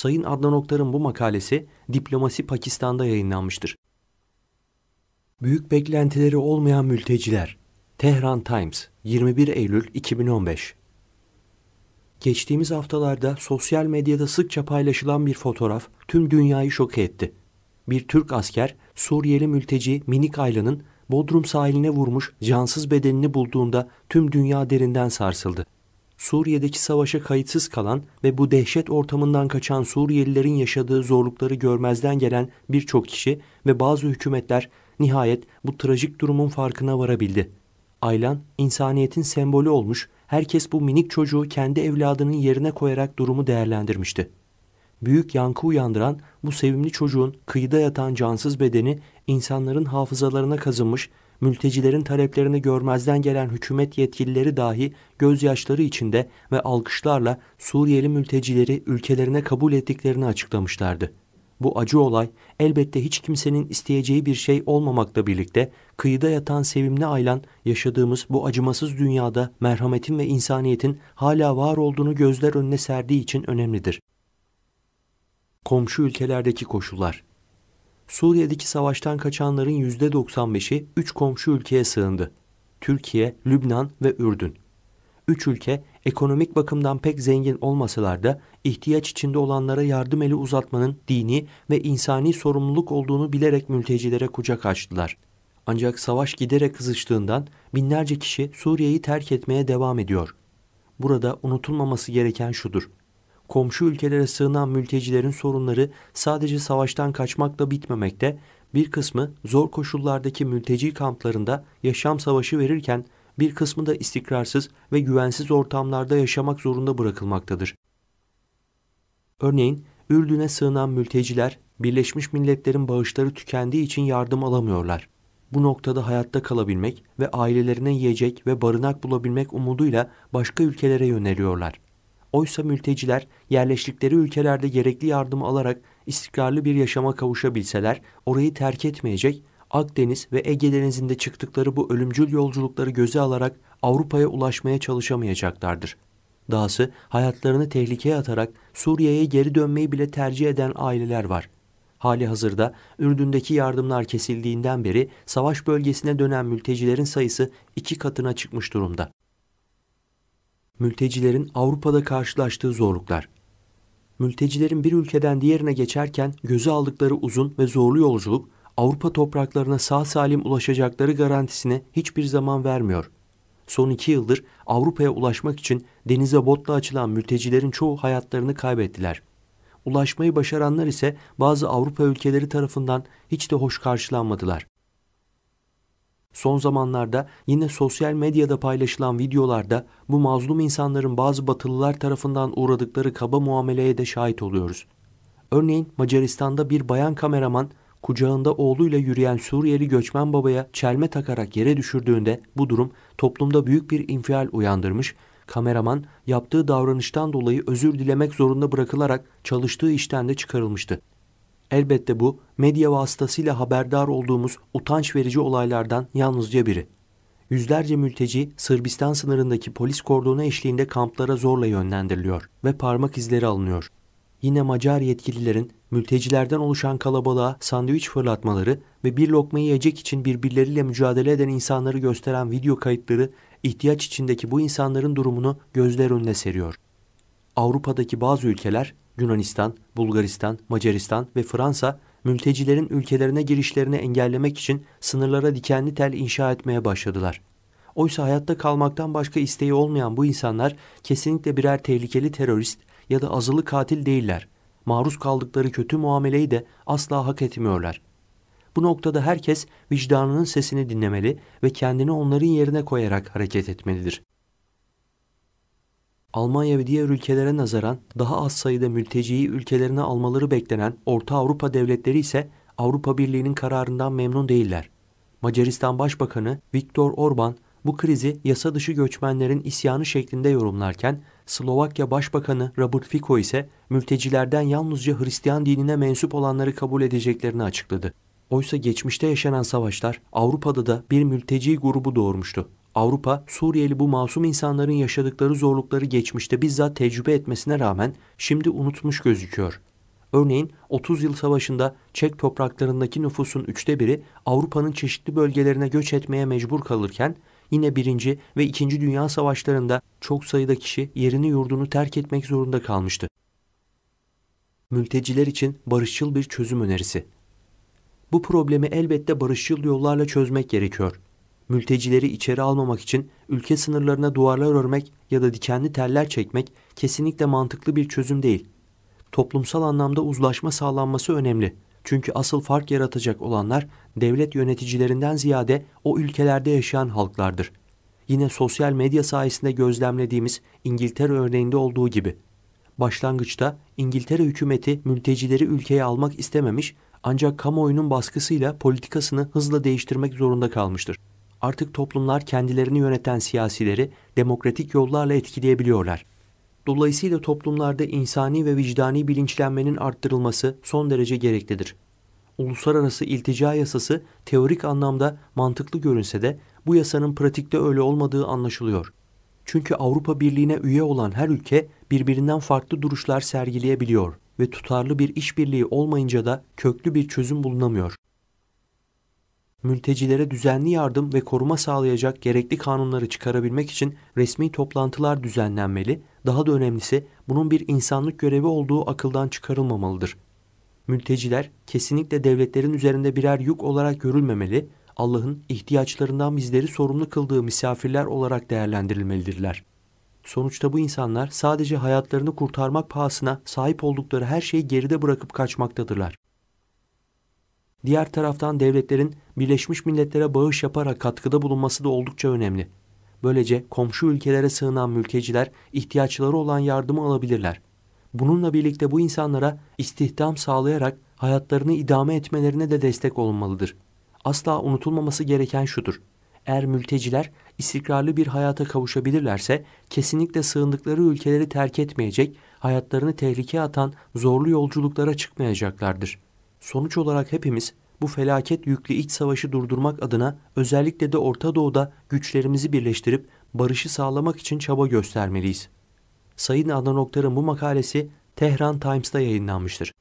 Sayın Adnan Oktar'ın bu makalesi Diplomasi Pakistan'da yayınlanmıştır. Büyük beklentileri olmayan mülteciler. Tehran Times 21 Eylül 2015 Geçtiğimiz haftalarda sosyal medyada sıkça paylaşılan bir fotoğraf tüm dünyayı şok etti. Bir Türk asker Suriyeli mülteci Minik Ayla'nın Bodrum sahiline vurmuş cansız bedenini bulduğunda tüm dünya derinden sarsıldı. Suriye'deki savaşa kayıtsız kalan ve bu dehşet ortamından kaçan Suriyelilerin yaşadığı zorlukları görmezden gelen birçok kişi ve bazı hükümetler nihayet bu trajik durumun farkına varabildi. Aylan insaniyetin sembolü olmuş, herkes bu minik çocuğu kendi evladının yerine koyarak durumu değerlendirmişti. Büyük yankı uyandıran bu sevimli çocuğun kıyıda yatan cansız bedeni insanların hafızalarına kazınmış mültecilerin taleplerini görmezden gelen hükümet yetkilileri dahi gözyaşları içinde ve alkışlarla Suriyeli mültecileri ülkelerine kabul ettiklerini açıklamışlardı. Bu acı olay elbette hiç kimsenin isteyeceği bir şey olmamakla birlikte kıyıda yatan sevimli aylan yaşadığımız bu acımasız dünyada merhametin ve insaniyetin hala var olduğunu gözler önüne serdiği için önemlidir. Komşu ülkelerdeki koşullar Suriye'deki savaştan kaçanların %95'i 3 komşu ülkeye sığındı. Türkiye, Lübnan ve Ürdün. 3 ülke ekonomik bakımdan pek zengin olmasalar da ihtiyaç içinde olanlara yardım eli uzatmanın dini ve insani sorumluluk olduğunu bilerek mültecilere kucak açtılar. Ancak savaş giderek kızıştığından binlerce kişi Suriye'yi terk etmeye devam ediyor. Burada unutulmaması gereken şudur komşu ülkelere sığınan mültecilerin sorunları sadece savaştan kaçmakla bitmemekte, bir kısmı zor koşullardaki mülteci kamplarında yaşam savaşı verirken bir kısmı da istikrarsız ve güvensiz ortamlarda yaşamak zorunda bırakılmaktadır. Örneğin Ürdün'e sığınan mülteciler Birleşmiş Milletler'in bağışları tükendiği için yardım alamıyorlar. Bu noktada hayatta kalabilmek ve ailelerine yiyecek ve barınak bulabilmek umuduyla başka ülkelere yöneliyorlar. Oysa mülteciler yerleştikleri ülkelerde gerekli yardımı alarak istikrarlı bir yaşama kavuşabilseler orayı terk etmeyecek, Akdeniz ve Ege Denizi'nde çıktıkları bu ölümcül yolculukları göze alarak Avrupa'ya ulaşmaya çalışamayacaklardır. Dahası hayatlarını tehlikeye atarak Suriye'ye geri dönmeyi bile tercih eden aileler var. Hali hazırda Ürdün'deki yardımlar kesildiğinden beri savaş bölgesine dönen mültecilerin sayısı iki katına çıkmış durumda. Mültecilerin Avrupa'da karşılaştığı zorluklar. Mültecilerin bir ülkeden diğerine geçerken göze aldıkları uzun ve zorlu yolculuk Avrupa topraklarına sağ salim ulaşacakları garantisine hiçbir zaman vermiyor. Son iki yıldır Avrupa'ya ulaşmak için denize botla açılan mültecilerin çoğu hayatlarını kaybettiler. Ulaşmayı başaranlar ise bazı Avrupa ülkeleri tarafından hiç de hoş karşılanmadılar. Son zamanlarda yine sosyal medyada paylaşılan videolarda bu mazlum insanların bazı batılılar tarafından uğradıkları kaba muameleye de şahit oluyoruz. Örneğin Macaristan'da bir bayan kameraman kucağında oğluyla yürüyen Suriyeli göçmen babaya çelme takarak yere düşürdüğünde bu durum toplumda büyük bir infial uyandırmış, kameraman yaptığı davranıştan dolayı özür dilemek zorunda bırakılarak çalıştığı işten de çıkarılmıştı. Elbette bu medya vasıtasıyla haberdar olduğumuz utanç verici olaylardan yalnızca biri. Yüzlerce mülteci Sırbistan sınırındaki polis kordonu eşliğinde kamplara zorla yönlendiriliyor ve parmak izleri alınıyor. Yine Macar yetkililerin mültecilerden oluşan kalabalığa sandviç fırlatmaları ve bir lokma yiyecek için birbirleriyle mücadele eden insanları gösteren video kayıtları ihtiyaç içindeki bu insanların durumunu gözler önüne seriyor. Avrupa'daki bazı ülkeler Yunanistan, Bulgaristan, Macaristan ve Fransa mültecilerin ülkelerine girişlerini engellemek için sınırlara dikenli tel inşa etmeye başladılar. Oysa hayatta kalmaktan başka isteği olmayan bu insanlar kesinlikle birer tehlikeli terörist ya da azılı katil değiller. Maruz kaldıkları kötü muameleyi de asla hak etmiyorlar. Bu noktada herkes vicdanının sesini dinlemeli ve kendini onların yerine koyarak hareket etmelidir. Almanya ve diğer ülkelere nazaran daha az sayıda mülteciyi ülkelerine almaları beklenen Orta Avrupa devletleri ise Avrupa Birliği'nin kararından memnun değiller. Macaristan Başbakanı Viktor Orban bu krizi yasa dışı göçmenlerin isyanı şeklinde yorumlarken Slovakya Başbakanı Robert Fico ise mültecilerden yalnızca Hristiyan dinine mensup olanları kabul edeceklerini açıkladı. Oysa geçmişte yaşanan savaşlar Avrupa'da da bir mülteci grubu doğurmuştu. Avrupa, Suriyeli bu masum insanların yaşadıkları zorlukları geçmişte bizzat tecrübe etmesine rağmen şimdi unutmuş gözüküyor. Örneğin 30 yıl savaşında Çek topraklarındaki nüfusun üçte biri Avrupa'nın çeşitli bölgelerine göç etmeye mecbur kalırken yine 1. ve 2. Dünya Savaşlarında çok sayıda kişi yerini yurdunu terk etmek zorunda kalmıştı. Mülteciler için barışçıl bir çözüm önerisi. Bu problemi elbette barışçıl yollarla çözmek gerekiyor mültecileri içeri almamak için ülke sınırlarına duvarlar örmek ya da dikenli teller çekmek kesinlikle mantıklı bir çözüm değil. Toplumsal anlamda uzlaşma sağlanması önemli. Çünkü asıl fark yaratacak olanlar devlet yöneticilerinden ziyade o ülkelerde yaşayan halklardır. Yine sosyal medya sayesinde gözlemlediğimiz İngiltere örneğinde olduğu gibi. Başlangıçta İngiltere hükümeti mültecileri ülkeye almak istememiş ancak kamuoyunun baskısıyla politikasını hızla değiştirmek zorunda kalmıştır artık toplumlar kendilerini yöneten siyasileri demokratik yollarla etkileyebiliyorlar. Dolayısıyla toplumlarda insani ve vicdani bilinçlenmenin arttırılması son derece gereklidir. Uluslararası iltica yasası teorik anlamda mantıklı görünse de bu yasanın pratikte öyle olmadığı anlaşılıyor. Çünkü Avrupa Birliği'ne üye olan her ülke birbirinden farklı duruşlar sergileyebiliyor ve tutarlı bir işbirliği olmayınca da köklü bir çözüm bulunamıyor mültecilere düzenli yardım ve koruma sağlayacak gerekli kanunları çıkarabilmek için resmi toplantılar düzenlenmeli, daha da önemlisi bunun bir insanlık görevi olduğu akıldan çıkarılmamalıdır. Mülteciler kesinlikle devletlerin üzerinde birer yük olarak görülmemeli, Allah'ın ihtiyaçlarından bizleri sorumlu kıldığı misafirler olarak değerlendirilmelidirler. Sonuçta bu insanlar sadece hayatlarını kurtarmak pahasına sahip oldukları her şeyi geride bırakıp kaçmaktadırlar. Diğer taraftan devletlerin Birleşmiş Milletler'e bağış yaparak katkıda bulunması da oldukça önemli. Böylece komşu ülkelere sığınan mülteciler ihtiyaçları olan yardımı alabilirler. Bununla birlikte bu insanlara istihdam sağlayarak hayatlarını idame etmelerine de destek olunmalıdır. Asla unutulmaması gereken şudur. Eğer mülteciler istikrarlı bir hayata kavuşabilirlerse kesinlikle sığındıkları ülkeleri terk etmeyecek, hayatlarını tehlikeye atan zorlu yolculuklara çıkmayacaklardır.'' Sonuç olarak hepimiz bu felaket yüklü iç savaşı durdurmak adına özellikle de Orta Doğu'da güçlerimizi birleştirip barışı sağlamak için çaba göstermeliyiz. Sayın Adnan Oktar'ın bu makalesi Tehran Times'ta yayınlanmıştır.